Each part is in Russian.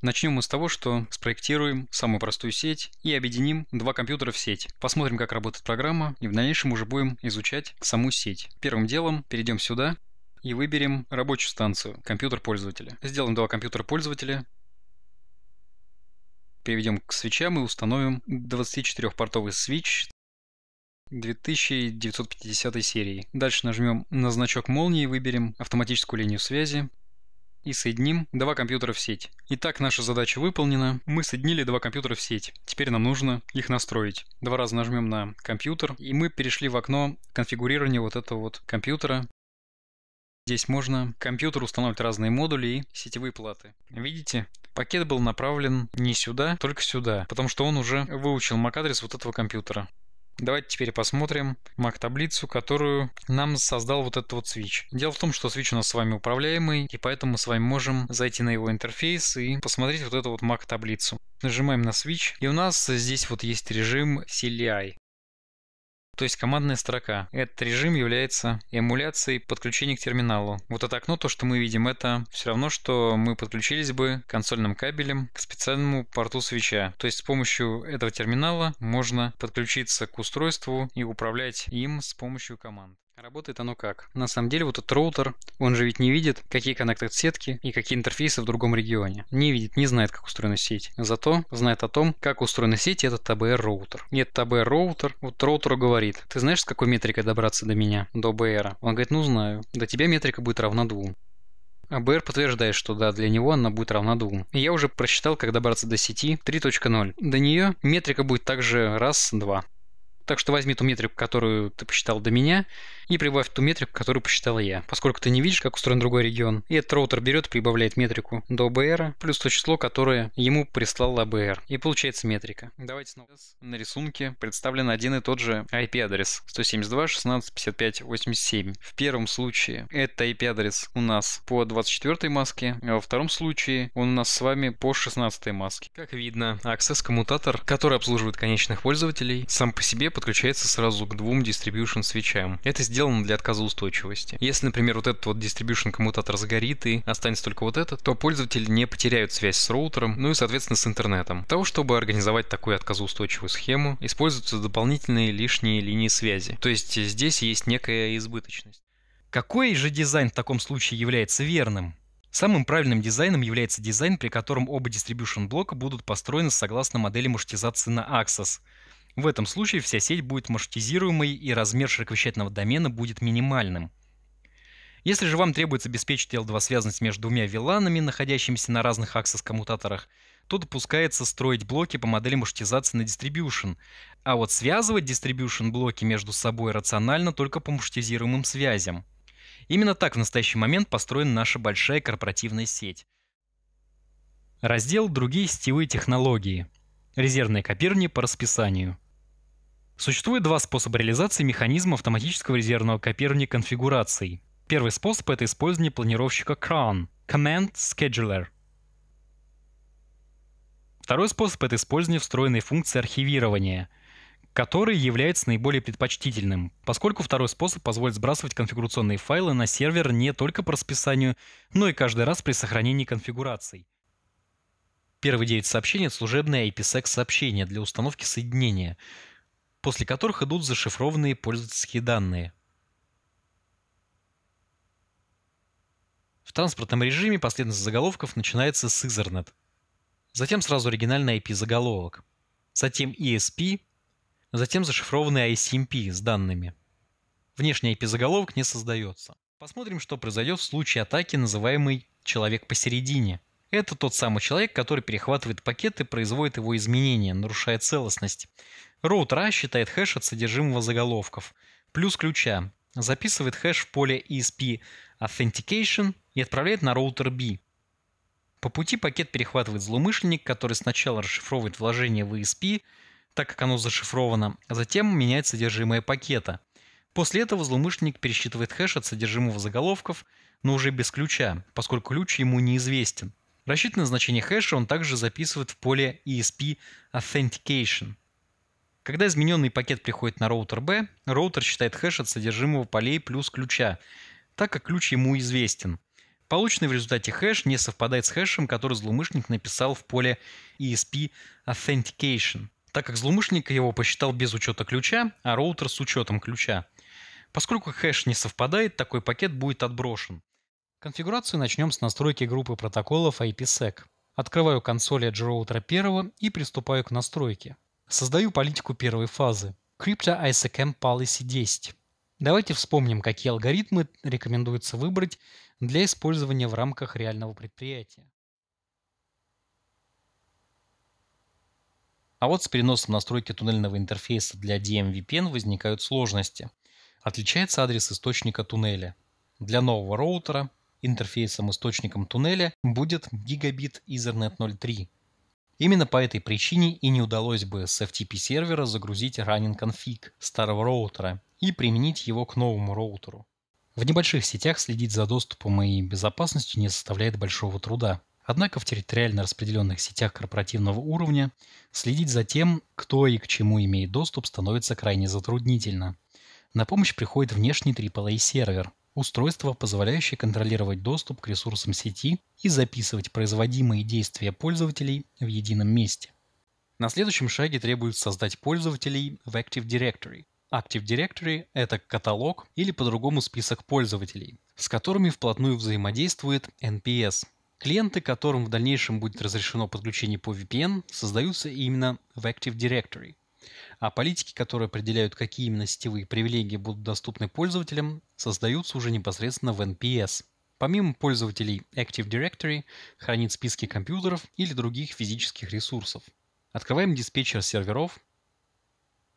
Начнем мы с того, что спроектируем самую простую сеть и объединим два компьютера в сеть. Посмотрим, как работает программа, и в дальнейшем уже будем изучать саму сеть. Первым делом перейдем сюда и выберем рабочую станцию, компьютер пользователя. Сделаем два компьютера пользователя, переведем к свечам и установим 24-портовый свич 2950 серии. Дальше нажмем на значок молнии и выберем автоматическую линию связи и соединим два компьютера в сеть. Итак, наша задача выполнена. Мы соединили два компьютера в сеть. Теперь нам нужно их настроить. Два раза нажмем на компьютер, и мы перешли в окно конфигурирования вот этого вот компьютера. Здесь можно компьютер устанавливать разные модули и сетевые платы. Видите, пакет был направлен не сюда, только сюда, потому что он уже выучил MAC-адрес вот этого компьютера. Давайте теперь посмотрим Mac-таблицу, которую нам создал вот этот вот switch. Дело в том, что switch у нас с вами управляемый, и поэтому мы с вами можем зайти на его интерфейс и посмотреть вот эту вот Mac-таблицу. Нажимаем на switch, и у нас здесь вот есть режим CLI то есть командная строка. Этот режим является эмуляцией подключения к терминалу. Вот это окно, то, что мы видим, это все равно, что мы подключились бы консольным кабелем к специальному порту свеча. То есть с помощью этого терминала можно подключиться к устройству и управлять им с помощью команд. А работает оно как? На самом деле вот этот роутер, он же ведь не видит, какие коннектят сетки и какие интерфейсы в другом регионе. Не видит, не знает, как устроена сеть. Зато знает о том, как устроена сеть этот TBR роутер. Нет TBR роутер, вот роутеру говорит, ты знаешь, с какой метрикой добраться до меня, до БР? Он говорит, ну знаю, до тебя метрика будет равна двум. А БР подтверждает, что да, для него она будет равна двум. И я уже просчитал, как добраться до сети 3.0. До нее метрика будет также раз-два. Так что возьми ту метрику, которую ты посчитал до меня, и прибавь ту метрику, которую посчитала я, поскольку ты не видишь, как устроен другой регион. И этот роутер берет и прибавляет метрику до БР плюс то число, которое ему прислал АБР. И получается метрика. Давайте снова. На рисунке представлен один и тот же IP-адрес 172.16.55.87. В первом случае это IP-адрес у нас по 24 маске, а во втором случае он у нас с вами по 16 маске. Как видно, Access коммутатор, который обслуживает конечных пользователей, сам по себе подключается сразу к двум distribution свечам. Это сделано для отказоустойчивости. Если, например, вот этот вот distribution коммутатор сгорит и останется только вот этот, то пользователи не потеряют связь с роутером, ну и, соответственно, с интернетом. Для того, чтобы организовать такую отказоустойчивую схему, используются дополнительные лишние линии связи. То есть здесь есть некая избыточность. Какой же дизайн в таком случае является верным? Самым правильным дизайном является дизайн, при котором оба distribution блока будут построены согласно модели маршрутизации на Axis. В этом случае вся сеть будет маршрутизируемой и размер широковещательного домена будет минимальным. Если же вам требуется обеспечить L2 связанность между двумя виланами, находящимися на разных аксос-коммутаторах, то допускается строить блоки по модели маршрутизации на distribution, а вот связывать distribution блоки между собой рационально только по маршрутизируемым связям. Именно так в настоящий момент построена наша большая корпоративная сеть. Раздел «Другие сетевые технологии». Резервные копирни по расписанию. Существует два способа реализации механизма автоматического резервного копирования конфигураций. Первый способ — это использование планировщика CRAN — Command Scheduler. Второй способ — это использование встроенной функции архивирования, который является наиболее предпочтительным, поскольку второй способ позволит сбрасывать конфигурационные файлы на сервер не только по расписанию, но и каждый раз при сохранении конфигураций. Первые 9 сообщений — это служебные ipsec сообщение для установки соединения — после которых идут зашифрованные пользовательские данные. В транспортном режиме последовательность заголовков начинается с Ethernet, затем сразу оригинальный IP-заголовок, затем ESP, затем зашифрованный ICMP эм с данными. Внешний IP-заголовок не создается. Посмотрим, что произойдет в случае атаки, называемой «человек посередине», это тот самый человек, который перехватывает пакет и производит его изменения, нарушая целостность. Роутра считает хэш от содержимого заголовков, плюс ключа, записывает хэш в поле ESP Authentication и отправляет на роутер B. По пути пакет перехватывает злоумышленник, который сначала расшифровывает вложение в ESP, так как оно зашифровано, а затем меняет содержимое пакета. После этого злоумышленник пересчитывает хэш от содержимого заголовков, но уже без ключа, поскольку ключ ему неизвестен. Рассчитанное значение хэша он также записывает в поле ESP Authentication. Когда измененный пакет приходит на роутер B, роутер считает хэш от содержимого полей плюс ключа, так как ключ ему известен. Полученный в результате хэш не совпадает с хэшем, который злоумышленник написал в поле ESP Authentication, так как злоумышленник его посчитал без учета ключа, а роутер с учетом ключа. Поскольку хэш не совпадает, такой пакет будет отброшен. Конфигурацию начнем с настройки группы протоколов IPsec. Открываю консоль Edge Router 1 и приступаю к настройке. Создаю политику первой фазы – Crypto ISCM Policy 10. Давайте вспомним, какие алгоритмы рекомендуется выбрать для использования в рамках реального предприятия. А вот с переносом настройки туннельного интерфейса для DMVPN возникают сложности. Отличается адрес источника туннеля. Для нового роутера интерфейсом-источником туннеля будет гигабит Ethernet 0.3. Именно по этой причине и не удалось бы с FTP сервера загрузить running config старого роутера и применить его к новому роутеру. В небольших сетях следить за доступом и безопасностью не составляет большого труда. Однако в территориально распределенных сетях корпоративного уровня следить за тем, кто и к чему имеет доступ, становится крайне затруднительно. На помощь приходит внешний AAA-сервер, устройство, позволяющее контролировать доступ к ресурсам сети и записывать производимые действия пользователей в едином месте. На следующем шаге требуется создать пользователей в Active Directory. Active Directory – это каталог или по-другому список пользователей, с которыми вплотную взаимодействует NPS. Клиенты, которым в дальнейшем будет разрешено подключение по VPN, создаются именно в Active Directory. А политики, которые определяют, какие именно сетевые привилегии будут доступны пользователям, создаются уже непосредственно в NPS. Помимо пользователей, Active Directory хранит списки компьютеров или других физических ресурсов. Открываем диспетчер серверов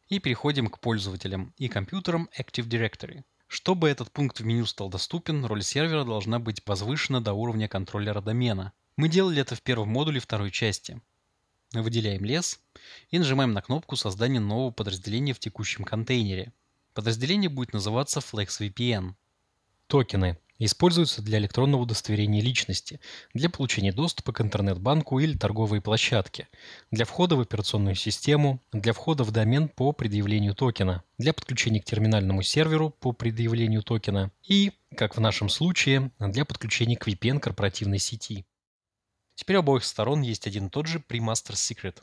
и переходим к пользователям и компьютерам Active Directory. Чтобы этот пункт в меню стал доступен, роль сервера должна быть возвышена до уровня контроллера домена. Мы делали это в первом модуле второй части. Выделяем лес и нажимаем на кнопку создания нового подразделения в текущем контейнере. Подразделение будет называться FlexVPN. Токены используются для электронного удостоверения личности, для получения доступа к интернет-банку или торговой площадке, для входа в операционную систему, для входа в домен по предъявлению токена, для подключения к терминальному серверу по предъявлению токена и, как в нашем случае, для подключения к VPN корпоративной сети. Теперь у обоих сторон есть один и тот же pre-master secret.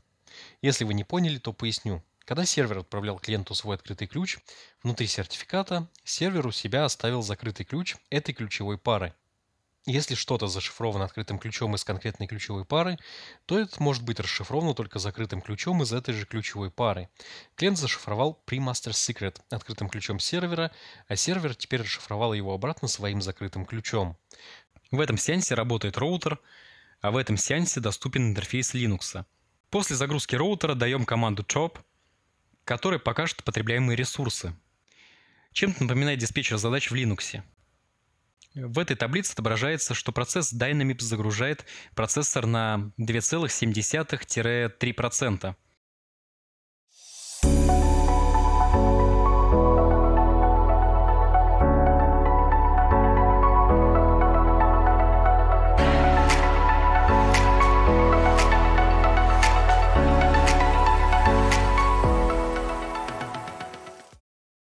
Если вы не поняли, то поясню. Когда сервер отправлял клиенту свой открытый ключ, внутри сертификата сервер у себя оставил закрытый ключ этой ключевой пары. Если что-то зашифровано открытым ключом из конкретной ключевой пары, то это может быть расшифровано только закрытым ключом из этой же ключевой пары. Клиент зашифровал pre-master secret открытым ключом сервера, а сервер теперь расшифровал его обратно своим закрытым ключом. В этом сеансе работает роутер, а в этом сеансе доступен интерфейс Linux. После загрузки роутера даем команду chop, которая покажет потребляемые ресурсы. Чем-то напоминает диспетчер задач в Linux. В этой таблице отображается, что процесс Dynamips загружает процессор на 2,7-3%.